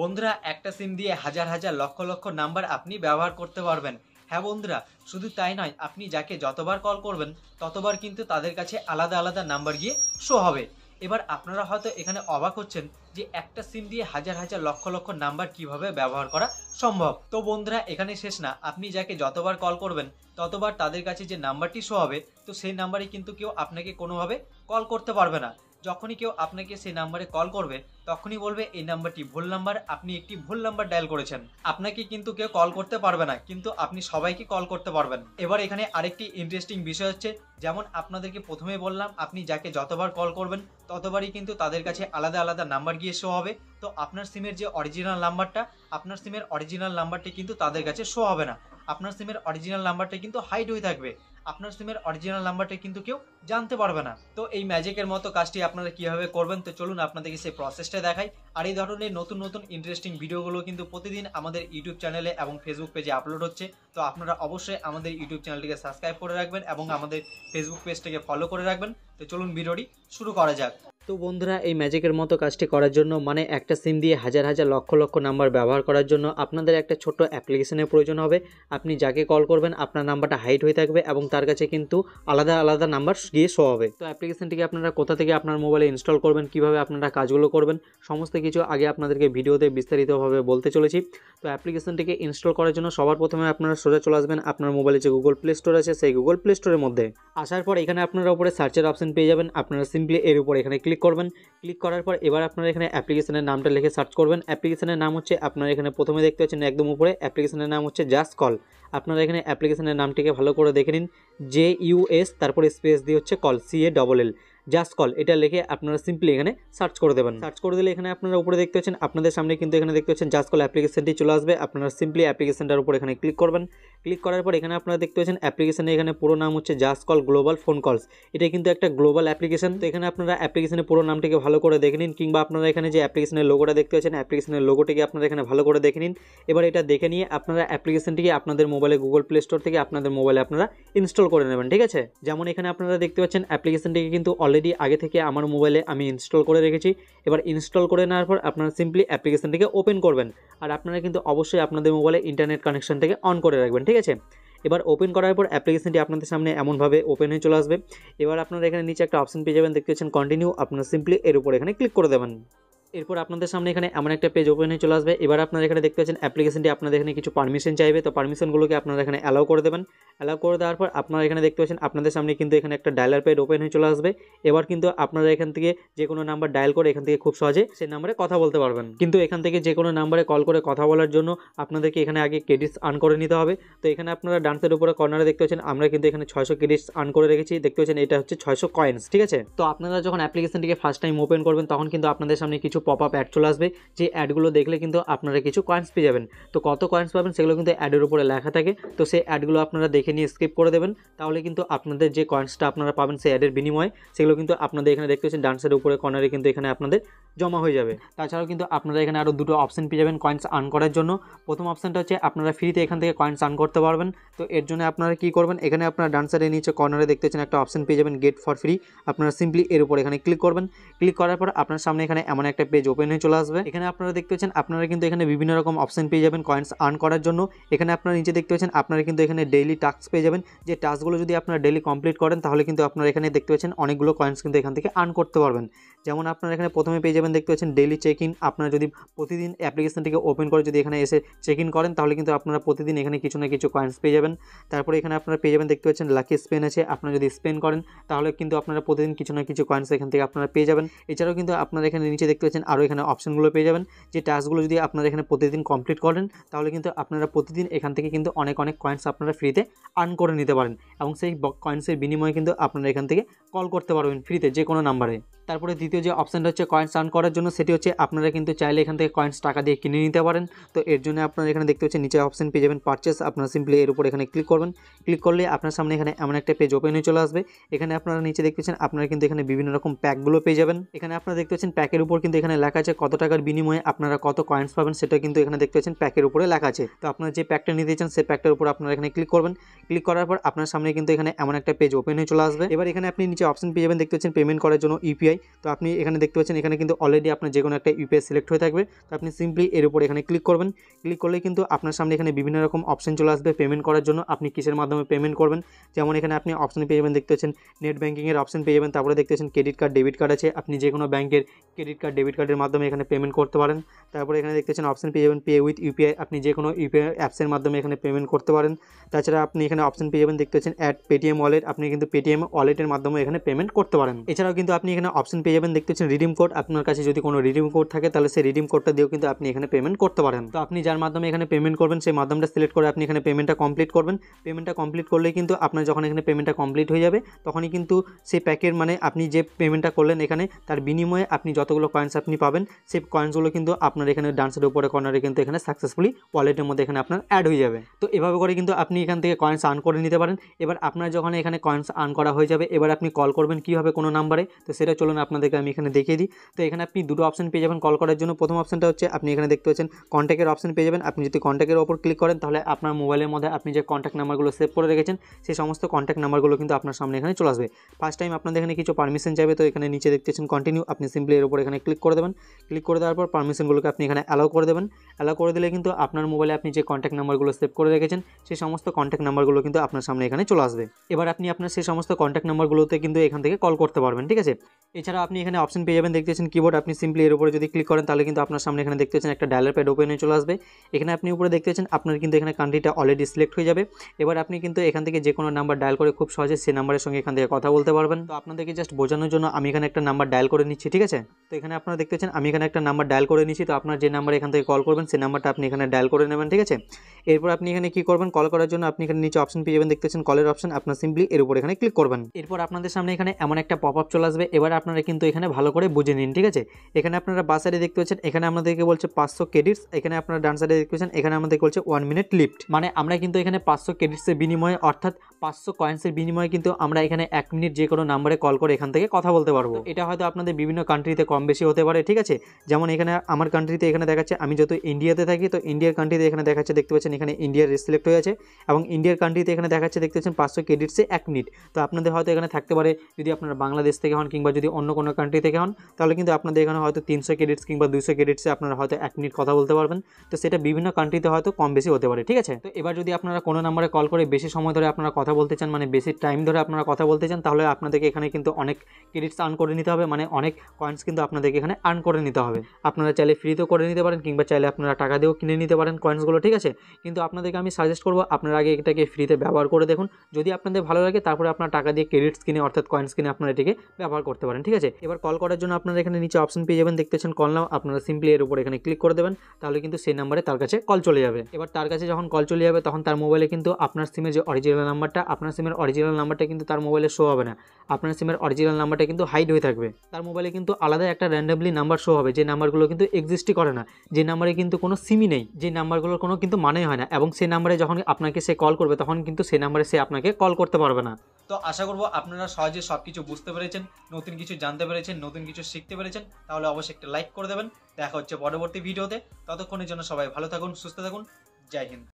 বন্ধুরা একটা সিম দিয়ে হাজার হাজার লক্ষ লক্ষ নাম্বার আপনি ব্যবহার করতে পারবেন হ্যাঁ বন্ধুরা শুধু তাই নয় আপনি যাকে যতবার কল করবেন ততবার কিন্তু তাদের কাছে আলাদা আলাদা নাম্বার গিয়ে শো হবে এবার আপনারা হয়তো এখানে অবাক হচ্ছেন যে একটা সিম দিয়ে হাজার হাজার লক্ষ লক্ষ নাম্বার কিভাবে ব্যবহার করা সম্ভব তো বন্ধুরা এখানে শেষ না আপনি যাকে যতবার কল করবেন ততবার তাদের কাছে যে নাম্বারটি শো হবে তো সেই নাম্বারে কিন্তু কেউ আপনাকে কোনোভাবে কল করতে পারবে না যখনই কেউ আপনাকে সেই নাম্বারে কল করবে তখনই বলবে এই নাম্বারটি ভুল নাম্বার আপনি একটি ভুল নাম্বার ডায়াল করেছেন আপনাকে কিন্তু কেউ কল করতে পারবে না কিন্তু আপনি সবাইকে কল করতে পারবেন এবার এখানে আরেকটি ইন্টারেস্টিং বিষয় হচ্ছে যেমন আপনাদেরকে প্রথমে বললাম আপনি যাকে যতবার কল করবেন ততবারই কিন্তু তাদের কাছে আলাদা আলাদা নাম্বার গিয়ে শো হবে তো আপনার সিমের যে অরিজিনাল নাম্বারটা আপনার সিমের অরিজিনাল নাম্বারটি কিন্তু তাদের কাছে শো হবে না আপনার সিমের অরিজিনাল নাম্বারটা কিন্তু হাইড হয়ে থাকবে আপনার সিমের অরিজিনাল নাম্বারটা কিন্তু কেউ জানতে পারবে না তো এই ম্যাজিকের মতো কাজটি আপনারা কীভাবে করবেন তো চলুন আপনাদেরকে সেই প্রসেসটা দেখাই আর এই ধরনের নতুন নতুন ইন্টারেস্টিং ভিডিওগুলো কিন্তু প্রতিদিন আমাদের ইউটিউব চ্যানেলে এবং ফেসবুক পেজে আপলোড হচ্ছে তো আপনারা অবশ্যই আমাদের ইউটিউব চ্যানেলটিকে সাবস্ক্রাইব করে রাখবেন এবং আমাদের ফেসবুক পেজটাকে ফলো করে রাখবেন তো চলুন ভিডিওটি শুরু করা যাক তো বন্ধুরা এই ম্যাজিকের মতো কাজটি করার জন্য মানে একটা সিম দিয়ে হাজার হাজার লক্ষ লক্ষ নাম্বার ব্যবহার করার জন্য আপনাদের একটা ছোট অ্যাপ্লিকেশনের প্রয়োজন হবে আপনি যাকে কল করবেন আপনার নাম্বারটা হাইট হয়ে থাকবে এবং তার কাছে কিন্তু আলাদা আলাদা নাম্বার গিয়ে শো হবে তো অ্যাপ্লিকেশনটিকে আপনারা কোথা থেকে আপনার মোবাইলে ইনস্টল করবেন কিভাবে আপনারা কাজগুলো করবেন সমস্ত কিছু আগে আপনাদেরকে ভিডিওতে বিস্তারিতভাবে বলতে চলেছি তো অ্যাপ্লিকেশনটিকে ইনস্টল করার জন্য সবার প্রথমে আপনারা সোজা চলে আসবেন আপনার মোবাইলে যে গুগল প্লে স্টোর আছে সেই গুগল প্লে স্টোরের মধ্যে আসার পর এখানে আপনারা উপরে সার্চের অপশন পেয়ে যাবেন আপনারা সিম্পলি এর উপর এখানে ক্লিক ক্লিক করবেন ক্লিক করার পর এবার আপনারা এখানে অ্যাপ্লিকেশনের নামটা লিখে সার্চ করবেন অ্যাপ্লিকেশনের নাম হচ্ছে আপনারা এখানে প্রথমে দেখতে পাচ্ছেন একদম উপরে অ্যাপ্লিকেশনের নাম হচ্ছে জাস্ট কল আপনারা এখানে অ্যাপ্লিকেশনের নামটিকে ভালো করে দেখে নিন জে ইউএস তারপর স্পেস দিয়ে হচ্ছে call C A double L just call এটা লিখে আপনারা সিম্পলি এখানে সার্চ করে দেবেন সার্চ করে দিলে এখানে আপনারা উপরে দেখতে পাচ্ছেন আপনাদের সামনে কিন্তু এখানে দেখতে পাচ্ছেন জাস্ট কল অ্যাপ্লিকেশনটি চলে আসবে আপনারা সিম্পলি অ্যাপ্লিকেশনটার উপর এখানে ক্লিক করবেন ক্লিক করার পর এখানে আপনারা দেখতে পাচ্ছেন অ্যাপ্লিকেশনের এখানে পুরো নাম হচ্ছে just call global phone calls এটা কিন্তু একটা গ্লোবাল অ্যাপ্লিকেশন তো এখানে আপনারা অ্যাপ্লিকেশনের পুরো নামটিকে ভালো করে দেখে নিন কিংবা আপনারা এখানে যে অ্যাপ্লিকেশনের লোগোটা দেখতে পাচ্ছেন অ্যাপ্লিকেশনের লোগোটিকে আপনারা এখানে ভালো করে দেখে নিন এবার এটা দেখে নিয়ে আপনারা অ্যাপ্লিকেশনটিকে আপনাদের মোবাইলে গুগল প্লে স্টোর থেকে আপনাদের মোবাইলে আপনারা ইনস্টল করে নেবেন ঠিক আছে যেমন এখানে আপনারা দেখতে পাচ্ছেন অ্যাপ্লিকেশনটিকে কিন্তু অলরেডি অলরেডি আগে থেকে আমার মোবাইলে আমি ইনস্টল করে রেখেছি এবার ইনস্টল করে নেওয়ার পর আপনারা সিম্পলি অ্যাপ্লিকেশানটিকে ওপেন করবেন আর আপনারা কিন্তু অবশ্যই আপনাদের মোবাইলে ইন্টারনেট কানেকশানটাকে অন করে রাখবেন ঠিক আছে এবার ওপেন করার পর অ্যাপ্লিকেশনটি আপনাদের সামনে এমনভাবে ওপেন হয়ে চলে আসবে এবার আপনারা এখানে নিচে একটা অপশন পেয়ে যাবেন দেখতে পাচ্ছেন কন্টিনিউ আপনারা সিম্পলি এর উপর এখানে ক্লিক করে দেবেন এরপর আপনাদের সামনে এখানে এমন একটা পেজ ওপেন হয়ে চলে আসবে এবার আপনারা এখানে দেখতে পাচ্ছেন অ্যাপ্লিকেশনটি আপনাদের এখানে কিছু পারমিশন চাইবে তো পারমিশনগুলোকে আপনারা এখানে অ্যালাউ করে দেবেন অ্যালাউ করে দেওয়ার পর আপনারা এখানে দেখতে পাচ্ছেন আপনাদের সামনে কিন্তু এখানে একটা ডায়ালার পেড ওপেন হয়ে চলে আসবে এবার কিন্তু আপনারা এখান থেকে যে কোনো নাম্বার ডায়াল করে এখান থেকে খুব সহজে সেই নাম্বারে কথা বলতে পারবেন কিন্তু এখান থেকে যে কোনো নাম্বারে কল করে কথা বলার জন্য আপনাদেরকে এখানে আগে ক্রেডিটস আর্ন করে নিতে হবে তো এখানে আপনারা ডান্সের উপরে কর্নারে দেখতে পাচ্ছেন আমরা কিন্তু এখানে ছয়শো ক্রেডিটস আর্ন করে রেখেছি দেখতে পাচ্ছেন এটা হচ্ছে ছয়শো কয়েন্স ঠিক আছে তো আপনারা যখন অ্যাপ্লিকেশনটিকে ফার্স্ট টাইম ওপেন করবেন তখন কিন্তু আপনাদের সামনে কিছু পপ আপ অ্যাড চলে আসবে যে অ্যাডগুলো দেখলে কিন্তু আপনারা কিছু কয়েন্স পেয়ে যাবেন তো কত কয়েন্স পাবেন সেগুলো কিন্তু অ্যাডের উপরে লেখা থাকে তো সেই অ্যাডগুলো আপনারা দেখে নিয়ে স্কিপ করে দেবেন তাহলে কিন্তু আপনাদের যে কয়েন্সটা আপনারা পাবেন সেই অ্যাডের বিনিময়ে সেগুলো কিন্তু আপনাদের এখানে দেখতে পাচ্ছেন ডান্সের উপরে কর্নারে কিন্তু এখানে আপনাদের জমা হয়ে যাবে তাছাড়াও কিন্তু আপনারা এখানে আরও দুটো অপশন পেয়ে যাবেন কয়েন্স আর্ন করার জন্য প্রথম অপশানটা হচ্ছে আপনারা ফ্রিতে এখান থেকে কয়েন্স আর্ন করতে পারবেন তো এর জন্য আপনারা কি করবেন এখানে আপনারা ডান্সারের নিচে কর্নারে দেখতে পাচ্ছেন একটা অপশন পেয়ে যাবেন গেট ফর ফ্রি আপনারা সিম্পলি এর উপর এখানে ক্লিক করবেন ক্লিক করার পর আপনার সামনে এখানে এমন একটা পেজ ওপেন হয়ে চলে আসবে এখানে আপনারা দেখতে পাচ্ছেন আপনারা কিন্তু এখানে বিভিন্ন রকম অপশন পেয়ে যাবেন কয়েন্স আর্ন করার জন্য এখানে আপনারা নিচে দেখতে পাচ্ছেন আপনারা কিন্তু এখানে ডেইলি টাস্ক পেয়ে যাবেন যে টাস্কগুলো যদি আপনারা ডেইলি কমপ্লিট করেন তাহলে কিন্তু আপনারা এখানে দেখতে পাচ্ছেন অনেকগুলো কয়েন্স কিন্তু এখান থেকে আর্ন করতে পারবেন যেমন আপনারা এখানে প্রথমে পেয়ে যাবেন দেখতে পাচ্ছেন ডেইলি চেক ইন আপনারা যদি প্রতিদিন অ্যাপ্লিকেশনটিকে ওপেন করে যদি এখানে এসে চেক ইন করেন তাহলে কিন্তু আপনারা প্রতিদিন এখানে কিছু না কিছু কয়েন্স পেয়ে যাবেন তারপরে এখানে আপনারা পেয়ে যাবেন দেখতে পাচ্ছেন লাকি স্পেন আছে আপনারা যদি স্পেন করেন তাহলে কিন্তু আপনারা প্রতিদিন কিছু না কিছু কয়েন্স এখান থেকে আপনারা পেয়ে যাবেন এছাড়াও কিন্তু আপনারা এখানে নিচে দেখতে পাচ্ছেন আরও এখানে অপশানগুলো পেয়ে যাবেন যে টাস্কগুলো যদি আপনারা এখানে প্রতিদিন কমপ্লিট করেন তাহলে কিন্তু আপনারা প্রতিদিন এখান থেকে কিন্তু অনেক অনেক কয়েন্স আপনারা ফ্রিতে আর্ন করে নিতে পারেন এবং সেই কয়েন্সের বিনিময়ে কিন্তু আপনারা এখান থেকে কল করতে পারবেন ফ্রিতে যে কোনো নাম্বারে তারপরে দ্বিতীয় যে অপশানটা হচ্ছে কয়েন্স আর্ন করার জন্য সেটি হচ্ছে আপনারা কিন্তু চাইলে এখান থেকে কয়েন্স টাকা দিয়ে কিনে নিতে পারেন তো এর জন্য আপনারা এখানে দেখতে হচ্ছে নিচে অপশান পেয়ে যাবেন পারচেস আপনারা সিম্পলি এর উপর এখানে ক্লিক করবেন ক্লিক করলে আপনার সামনে এখানে এমন একটা পেজ ওপেন হয়ে চলে আসবে এখানে আপনারা নিচে দেখতে পাচ্ছেন আপনারা কিন্তু এখানে বিভিন্ন রকম প্যাকগুলো পেয়ে যাবেন এখানে আপনারা দেখতে পাচ্ছেন প্যাকের উপর কিন্তু এখানে লেখা আছে কত টাকার বিনিময়ে আপনারা কত কয়েন্স পাবেন সেটা কিন্তু এখানে দেখতে পাচ্ছেন প্যাকের উপরে লেখা আছে তো আপনারা যে প্যাকটা নিতে চান সেই প্যাকটার উপর আপনারা এখানে ক্লিক করবেন ক্লিক করার পর আপনার সামনে কিন্তু এখানে এমন একটা পেজ ওপেন হয়ে চলে আসবে এবার এখানে আপনি নিচে অপশন পেয়ে যাবেন দেখতে পাচ্ছেন পেমেন্ট করার জন্য ইউপিআই তো আপনি এখানে দেখতে পাচ্ছেন এখানে কিন্তু অলরেডি আপনার যে কোনো একটা ইউপিআই সিলেক্ট হয়ে থাকবে তো আপনি সিম্পলি এর উপর এখানে ক্লিক করবেন ক্লিক করলে কিন্তু আপনার সামনে এখানে বিভিন্ন রকম অপশন চলে আসবে পেমেন্ট করার জন্য আপনি কিসের মাধ্যমে পেমেন্ট করবেন যেমন এখানে আপনি অপশন পেয়ে যাবেন দেখতে পাচ্ছেন নেট ব্যাঙ্কিংয়ের অপশন পেয়ে যাবেন তারপরে দেখতে পাচ্ছেন ক্রেডিট কার্ড ডেবিট কার্ড আছে আপনি যে কোনো ব্যাঙ্কের ক্রেডিট কার্ড ডেবিট ক্রেডিট কার্ডের মাধ্যমে এখানে পেমেন্ট করতে পারেন তারপরে এখানে দেখতেছেন অপশন পেয়ে যাবেন পে উইথ ইউপিআই আপনি যে কোনো ইউপিআই অ্যাপসের মাধ্যমে এখানে পেমেন্ট করতে পারেন তাছাড়া আপনি এখানে অপশন পেয়ে যাবেন দেখতে পাচ্ছেন অ্যাট পেটিএম ওয়ালেট আপনি কিন্তু পেটিএম ওয়ালেটের মাধ্যমে এখানে পেমেন্ট করতে পারেন এছাড়াও কিন্তু আপনি এখানে অপশন পেয়ে যাবেন দেখতে পাচ্ছেন রিডিম কোড আপনার কাছে যদি কোনো রিডিম কোড থাকে তাহলে সেই রিডিম কোডটা দিয়েও কিন্তু আপনি এখানে পেমেন্ট করতে পারেন তো আপনি যার মাধ্যমে এখানে পেমেন্ট করবেন সেই মাধ্যমটা সিলেক্ট করে আপনি এখানে পেমেন্টটা কমপ্লিট করবেন পেমেন্টটা কমপ্লিট করলে কিন্তু আপনার যখন এখানে পেমেন্টটা কমপ্লিট হয়ে যাবে তখনই কিন্তু সেই প্যাকের মানে আপনি যে পেমেন্টটা করলেন এখানে তার বিনিময়ে আপনি যতগুলো কয়েন্স আপনি পাবেন সেই কয়েন্সগুলো কিন্তু আপনার এখানে ডান্সের উপরে কর্নারে কিন্তু এখানে সাকসেসফুলি ওয়ালেটের মধ্যে এখানে আপনার অ্যাড হয়ে যাবে তো এভাবে করে কিন্তু আপনি এখান থেকে কয়েন্স আর্ন করে নিতে পারেন এবার আপনার যখন এখানে কয়েন্স আর্ন করা হয়ে যাবে এবার আপনি কল করবেন কীভাবে কোনো নাম্বারে তো সেটা চলুন আপনাদেরকে আমি এখানে দেখিয়ে দিই তো এখানে আপনি দুটো অপশন পেয়ে যাবেন কল করার জন্য প্রথম অপশনটা হচ্ছে আপনি এখানে দেখতে পাচ্ছেন কন্ট্যাক্টের অপশন পেয়ে যাবেন আপনি যদি কন্ট্যাক্টের ওপর ক্লিক করেন তাহলে আপনার মোবাইলের মধ্যে আপনি যে কন্ট্যাক্ট নাম্বারগুলো সেভ করে রেখেছেন সেই সমস্ত কন্ট্যাক্ট নাম্বারগুলো কিন্তু আপনার সামনে এখানে চলে আসবে ফার্স্ট টাইম আপনাদের এখানে কিছু পারমিশন যাবে তো এখানে নিচে দেখতে কন্টিনিউ আপনি সিম্পলি এর উপর এখানে ক্লিক করে দেবেন ক্লিক করে দেওয়ার পর পারমিশনগুলোকে আপনি এখানে অ্যালাউ করে দেবেন অ্যালাউ করে দিলে কিন্তু আপনার মোবাইলে আপনি যে কন্ট্যাক্ট নাম্বারগুলো সেভ করে রেখেছেন সেই সমস্ত কন্ট্যাক্ট নাম্বারগুলো কিন্তু আপনার সামনে এখানে চলে আসবে এবার আপনি আপনার সেই সমস্ত কন্ট্যাক্ট নাম্বারগুলোতে কিন্তু এখান থেকে কল করতে পারবেন ঠিক আছে এছাড়া আপনি এখানে অপশন পেয়ে যাবেন দেখতেছেন কিবোর্ড আপনি সিম্পলি এর উপরে যদি ক্লিক করেন তাহলে কিন্তু আপনার সামনে এখানে দেখতে পাচ্ছেন একটা ডায়ালার প্যাড ওপেন হয়ে চলে আসবে এখানে আপনি উপরে দেখতে পাচ্ছেন আপনার কিন্তু এখানে কান্ট্রিটা অলরেডি সিলেক্ট হয়ে যাবে এবার আপনি কিন্তু এখান থেকে যে কোনো নাম্বার ডায়াল করে খুব সহজে সেই নাম্বারের সঙ্গে এখান থেকে কথা বলতে পারবেন তো আপনাদেরকে জাস্ট বোঝানোর জন্য আমি এখানে একটা নাম্বার ডায়াল করে নিচ্ছি ঠিক আছে তো এখানে আপনারা দেখতে পাচ্ছেন আমি এখানে একটা নাম্বার ডায়াল করে নিচ্ছি তো আপনার যে নাম্বার এখান থেকে কল করবেন সেই নাম্বারটা আপনি এখানে ডায়াল করে নেবেন ঠিক আছে এরপর আপনি এখানে কি করবেন কল করার জন্য আপনি এখানে নিচে অপশন পেয়ে যাবেন দেখতে পাচ্ছেন কলের অপশন আপনার সিম্পলি এর উপর এখানে ক্লিক করবেন এরপর আপনাদের সামনে এখানে এমন একটা পপ আপ চলে আসবে এবার আপনারা কিন্তু এখানে ভালো করে বুঝে নিন ঠিক আছে এখানে আপনারা বাসারে দেখতে পাচ্ছেন এখানে আমাদেরকে বলছে পাঁচশো ক্রেডিটস এখানে আপনারা ডান সাইডে দেখতে পাচ্ছেন এখানে আমাদেরকে বলছে ওয়ান মিনিট লিফট মানে আমরা কিন্তু এখানে পাঁচশো ক্রেডিটসের বিনিময়ে অর্থাৎ পাঁচশো কয়েন্সের বিনিময়ে কিন্তু আমরা এখানে এক মিনিট যে কোনো নাম্বারে কল করে এখান থেকে কথা বলতে পারবো এটা হয়তো আপনাদের বিভিন্ন কান্ট্রিতে কম বেশি হতে পারে পারে ঠিক আছে যেমন এখানে আমার কান্ট্রিতে এখানে দেখাচ্ছে আমি যেহেতু ইন্ডিয়াতে থাকি তো ইন্ডিয়ার কান্ট্রিতে এখানে দেখাচ্ছে দেখতে পাচ্ছেন এখানে ইন্ডিয়ার সিলেক্ট হয়ে আছে এবং ইন্ডিয়ার কান্ট্রিতে এখানে দেখাচ্ছে দেখতে পাচ্ছেন পাঁচশো ক্রেডিটসে এক মিনিট তো আপনাদের হয়তো এখানে থাকতে পারে যদি আপনারা বাংলাদেশ থেকে হন কিংবা যদি অন্য কোনো কান্ট্রি থেকে হন তাহলে কিন্তু আপনাদের এখানে হয়তো তিনশো ক্রেডিটস কিংবা দুইশো ক্রেডিটসে আপনারা হয়তো এক মিনিট কথা বলতে পারবেন তো সেটা বিভিন্ন কান্ট্রিতে হয়তো কম বেশি হতে পারে ঠিক আছে তো এবার যদি আপনারা কোনো নাম্বারে কল করে বেশি সময় ধরে আপনারা কথা বলতে চান মানে বেশি টাইম ধরে আপনারা কথা বলতে চান তাহলে আপনাদেরকে এখানে কিন্তু অনেক ক্রেডিটস আর্ন করে নিতে হবে মানে অনেক কয়েন্স কিন্তু আপনাদেরকে এখানে আর্ন করে নিতে হবে আপনারা চাইলে ফ্রিতেও করে নিতে পারেন কিংবা চাইলে আপনারা টাকা দিয়েও কিনে নিতে পারেন কয়েন্সগুলো ঠিক আছে কিন্তু আপনাদেরকে আমি সাজেস্ট করবো আপনারা আগে এটাকে ফ্রিতে ব্যবহার করে দেখুন যদি আপনাদের ভালো লাগে তারপরে আপনার টাকা দিয়ে ক্রেডিটস কিনে অর্থাৎ কয়েন্স কিনে আপনারা এটিকে ব্যবহার করতে পারেন ঠিক আছে এবার কল করার জন্য আপনারা এখানে নিচে অপশন পেয়ে যাবেন দেখতেছেন কল নাও আপনারা সিম্পলি এর উপর এখানে ক্লিক করে দেবেন তাহলে কিন্তু সেই নাম্বারে তার কাছে কল চলে যাবে এবার তার কাছে যখন কল চলে যাবে তখন তার মোবাইলে কিন্তু আপনার সিমের যে অরিজিনাল নাম্বারটা আপনার সিমের অরিজিনাল নাম্বারটা কিন্তু তার মোবাইলে শো হবে না আপনার সিমের অরিজিনাল নাম্বারটা কিন্তু হাইড হয়ে থাকবে তার মোবাইলে কিন্তু আলাদা একটা র্যান্ডামলি রিসেন্টলি নাম্বার শো হবে যে নাম্বারগুলো কিন্তু এক্সিস্টই করে না যে নাম্বারে কিন্তু কোনো সিমই নেই যে নাম্বারগুলোর কোনো কিন্তু মানেই হয় না এবং সেই নাম্বারে যখন আপনাকে সে কল করবে তখন কিন্তু সেই নাম্বারে সে আপনাকে কল করতে পারবে না তো আশা করবো আপনারা সহজে সব কিছু বুঝতে পেরেছেন নতুন কিছু জানতে পেরেছেন নতুন কিছু শিখতে পেরেছেন তাহলে অবশ্যই একটা লাইক করে দেবেন দেখা হচ্ছে পরবর্তী ভিডিওতে ততক্ষণের জন্য সবাই ভালো থাকুন সুস্থ থাকুন জয় হিন্দ